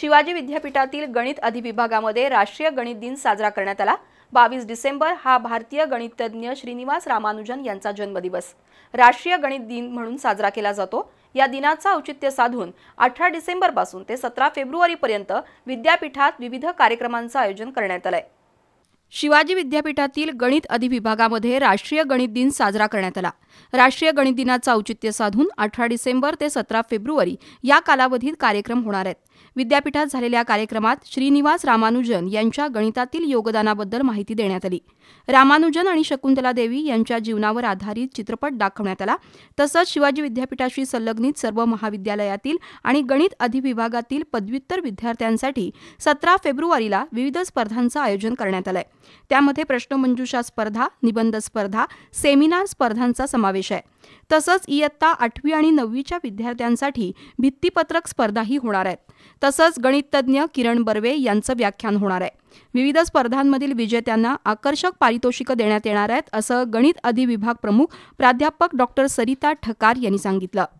शिवाजी विद्यापीठातील गणित अधिविभागामध्ये राष्ट्रीय गणित दिन साजरा करण्यात आला बावीस डिसेंबर हा भारतीय गणितज्ञ श्रीनिवास रामानुजन यांचा जन्मदिवस राष्ट्रीय गणित दिन म्हणून साजरा केला जातो या दिनाचा औचित्य साधून अठरा डिसेंबरपासून ते सतरा फेब्रुवारीपर्यंत विद्यापीठात विविध कार्यक्रमांचं आयोजन करण्यात आलं आहे शिवाजी विद्यापीठातील गणित अधिविभागामध्ये राष्ट्रीय गणित दिन साजरा करण्यात आला राष्ट्रीय गणित दिनाचं औचित्य साधून अठरा डिसेंबर ते सतरा फेब्रुवारी या कालावधीत कार्यक्रम होणार आहेत विद्यापीठात झालेल्या कार्यक्रमात श्रीनिवास रामानुजन यांच्या गणितातील योगदानाबद्दल माहिती देण्यात आली रामानुजन आणि शकुंतला देवी यांच्या जीवनावर आधारित चित्रपट दाखवण्यात आला तसंच शिवाजी विद्यापीठाशी संलग्नित सर्व महाविद्यालयातील आणि गणित अधिविभागातील पदव्युत्तर विद्यार्थ्यांसाठी सतरा फेब्रुवारीला विविध स्पर्धांचं आयोजन करण्यात आलं आहे त्यामध्ये प्रश्नमंजुषा स्पर्धा निबंध स्पर्धा सेमिनार स्पर्धांचा समावेश आहे तसंच इयत्ता आठवी आणि नववीच्या विद्यार्थ्यांसाठी भित्तीपत्रक स्पर्धाही होणार आहेत तसंच गणिततज्ञ किरण बर्वे यांचं व्याख्यान होणार आहे विविध स्पर्धांमधील विजेत्यांना आकर्षक पारितोषिकं देण्यात येणार आहेत असं गणित अधिविभाग प्रमुख प्राध्यापक डॉक्टर सरिता ठकार यांनी सांगितलं